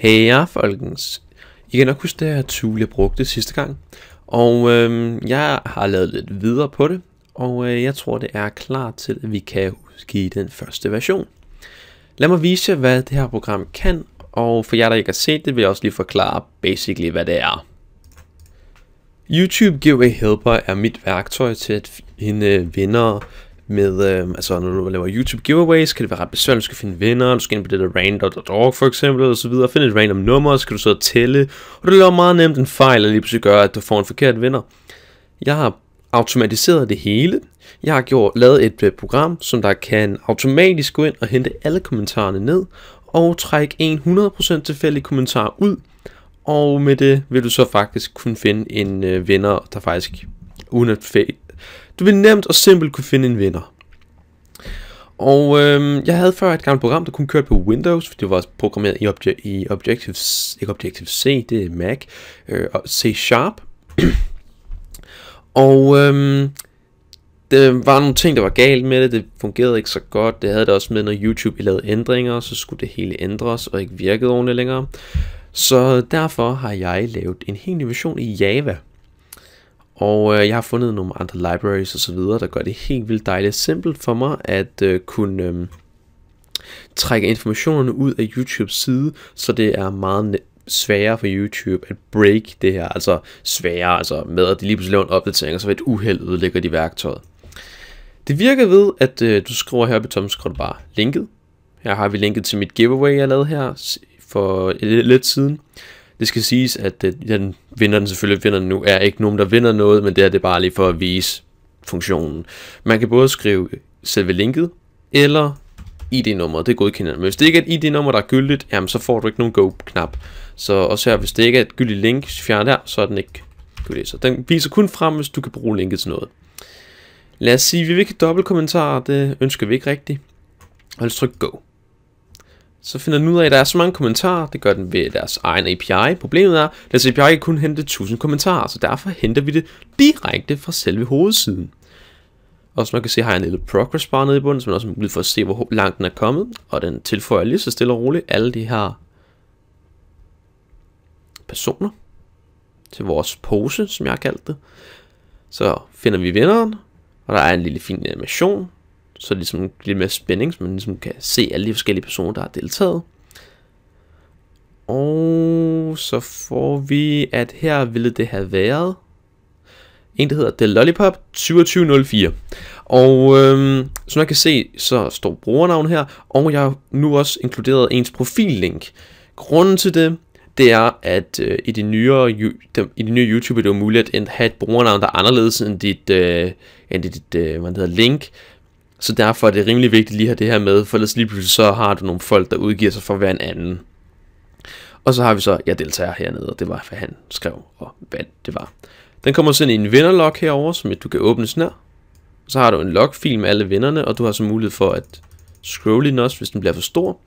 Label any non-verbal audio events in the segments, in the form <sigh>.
Hej folkens. I kan nok huske det her tool, jeg brugte sidste gang. Og øhm, jeg har lavet lidt videre på det. Og øh, jeg tror, det er klar til, at vi kan udgive den første version. Lad mig vise jer, hvad det her program kan. Og for jer, der ikke har set det, vil jeg også lige forklare basically, hvad det er. YouTube Giveaway Helper er mit værktøj til at finde øh, vinder med, øh, altså når du laver YouTube giveaways, kan det være ret besværligt, du skal finde venner, du skal ind på det der random.org for eksempel, og så videre, finde et random nummer, så kan du så og tælle, og det laver meget nemt en fejl, og lige pludselig gør, at du får en forkert vinder. Jeg har automatiseret det hele. Jeg har gjort, lavet et øh, program, som der kan automatisk gå ind og hente alle kommentarerne ned, og trække en 100% tilfældig kommentar ud, og med det vil du så faktisk kunne finde en øh, vinder, der faktisk uden at du vil nemt og simpelt kunne finde en vinder. Og øh, jeg havde før et gammelt program, der kun kørte på Windows, for det var programmeret i, Obje i Objective, ikke Objective C, det er Mac, øh, og C Sharp. <clears throat> og øh, der var nogle ting, der var galt med det, det fungerede ikke så godt, det havde det også med, når YouTube lavede ændringer, så skulle det hele ændres og ikke virkede ordentligt længere. Så derfor har jeg lavet en helt ny version i Java, og øh, jeg har fundet nogle andre libraries og så videre, der gør det helt vildt dejligt simpelt for mig at øh, kunne øh, trække informationerne ud af YouTubes side, så det er meget sværere for YouTube at break det her, altså sværere, altså med at de lige pludselig laver en opdatering, og så ved et uheld ødelægger de værktøjet. Det virker ved, at øh, du skriver her på Tom bare linket. Her har vi linket til mit giveaway, jeg lavede her for lidt siden. Det skal siges, at øh, den vinder den selvfølgelig vinder den nu, er ikke nogen, der vinder noget, men det er det bare lige for at vise funktionen. Man kan både skrive selve linket, eller ID-nummeret, det godkender Men hvis det ikke er et ID-nummer, der er gyldigt, jamen så får du ikke nogen go-knap. Så også her, hvis det ikke er et gyldigt link, fjern der, så er den ikke gyldig. Så den viser kun frem, hvis du kan bruge linket til noget. Lad os sige, at vi vil ikke dobbeltkommentarer, det ønsker vi ikke rigtigt. Og lad os trykke go så finder den ud af, at der er så mange kommentarer. Det gør den ved deres egen API. Problemet er, at deres API kan kun hente 1000 kommentarer, så derfor henter vi det direkte fra selve hovedsiden. Og som man kan se, har jeg en lille progress bar nede i bunden, så man også har mulighed for at se, hvor langt den er kommet. Og den tilføjer lige så stille og roligt alle de her personer til vores pose, som jeg har kaldt det. Så finder vi vinderen, og der er en lille fin animation, så det ligesom bliver mere spænding, så man ligesom kan se alle de forskellige personer, der har deltaget. Og så får vi, at her ville det have været en, der hedder The Lollipop 2204. Og øhm, som jeg kan se, så står brugernavn her, og jeg har nu også inkluderet ens profillink. Grunden til det, det er, at øh, i, de nyere, de, i de nye YouTube er det jo muligt at have et brugernavn, der er anderledes end dit, øh, end dit øh, hvad hedder, link. Så derfor er det rimelig vigtigt lige at have det her med, for ellers lige pludselig så har du nogle folk, der udgiver sig for at være en anden. Og så har vi så, jeg deltager hernede, og det var, hvad han skrev, og hvad det var. Den kommer ind i en vinderlog herover, som du kan åbne sådan her. Så har du en logfil med alle vinderne, og du har så mulighed for at scrolle den også, hvis den bliver for stor.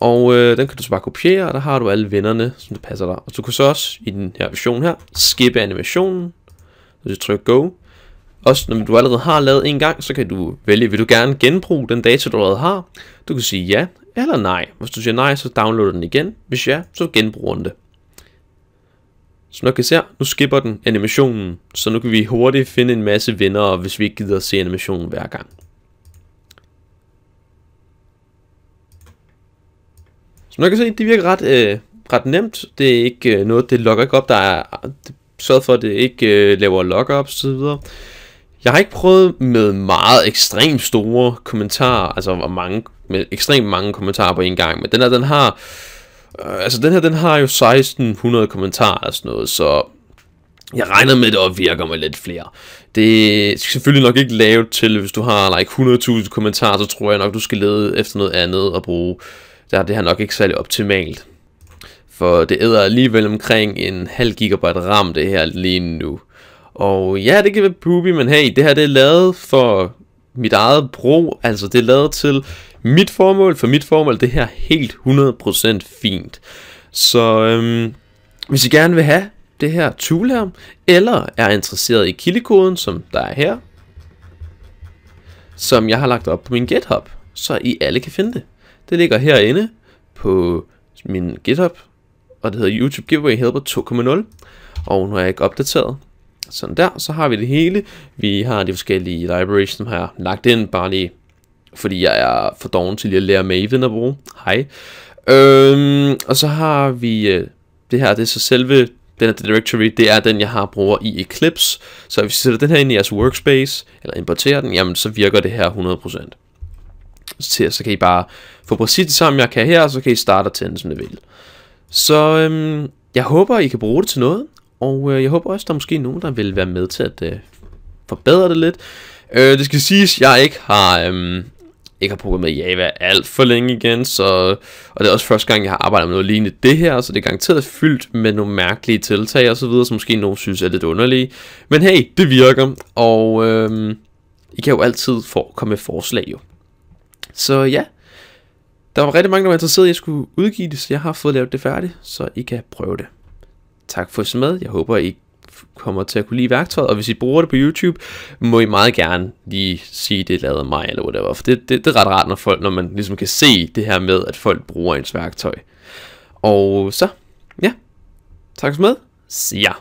Og øh, den kan du så bare kopiere, og der har du alle vinderne, som det passer dig. Og du kan så også i den her version her, skippe animationen. Så du trykker go, også når du allerede har lavet en gang, så kan du vælge, vil du gerne genbruge den data, du allerede har? Du kan sige ja eller nej. Hvis du siger nej, så downloader den igen. Hvis ja, så genbruger den det. Så nu kan se, nu skipper den animationen, så nu kan vi hurtigt finde en masse venner, hvis vi ikke gider at se animationen hver gang. Så nu kan se, det virker ret, øh, ret nemt. Det er ikke øh, noget, det logger ikke op. Der er, det for, at det ikke øh, laver log-ups osv. Jeg har ikke prøvet med meget ekstremt store kommentarer, altså mange, med ekstremt mange kommentarer på en gang, men den her, den har, øh, altså den her, den har jo 1600 kommentarer og sådan noget, så jeg regner med, at det virker med lidt flere. Det skal selvfølgelig nok ikke lave til, hvis du har like 100.000 kommentarer, så tror jeg nok, du skal lede efter noget andet at bruge. Der er det her nok ikke særlig optimalt. For det æder alligevel omkring en halv gigabyte RAM, det her lige nu. Og ja, det kan være poopy, men hey, det her det er lavet for mit eget brug, altså det er lavet til mit formål, for mit formål, det her helt 100% fint. Så øhm, hvis I gerne vil have det her tool her, eller er interesseret i kildekoden, som der er her, som jeg har lagt op på min GitHub, så I alle kan finde det. Det ligger herinde på min GitHub, og det hedder YouTube Giveaway Helper 2.0, og nu er jeg ikke opdateret, sådan der, så har vi det hele. Vi har de forskellige libraries, som har jeg lagt ind, bare lige fordi jeg er for doven til lige at lære Maven at bruge. Hej. Øhm, og så har vi øh, det her, det er så selve den her directory, det er den, jeg har bruger i Eclipse. Så hvis I sætter den her ind i jeres workspace, eller importerer den, jamen så virker det her 100%. Så, så kan I bare få præcis det samme, jeg kan her, og så kan I starte og tænde, som I vil. Så øhm, jeg håber, I kan bruge det til noget. Og øh, jeg håber også, der er måske nogen, der vil være med til at øh, forbedre det lidt. Øh, det skal siges, jeg ikke har... Øh, ikke har programmeret Java alt for længe igen, så, og det er også første gang, jeg har arbejdet med noget lignende det her, så det er garanteret fyldt med nogle mærkelige tiltag og så videre, som måske nogen synes er lidt underlige. Men hey, det virker, og øh, I kan jo altid få, komme med forslag jo. Så ja, der var rigtig mange, der var interesseret i, at jeg skulle udgive det, så jeg har fået lavet det færdigt, så I kan prøve det tak for at se med. Jeg håber, I kommer til at kunne lide værktøjet, og hvis I bruger det på YouTube, må I meget gerne lige sige, det af mig, eller whatever, for det, det, det er ret rart, når, folk, når man ligesom kan se det her med, at folk bruger ens værktøj. Og så, ja, tak for med. See ya.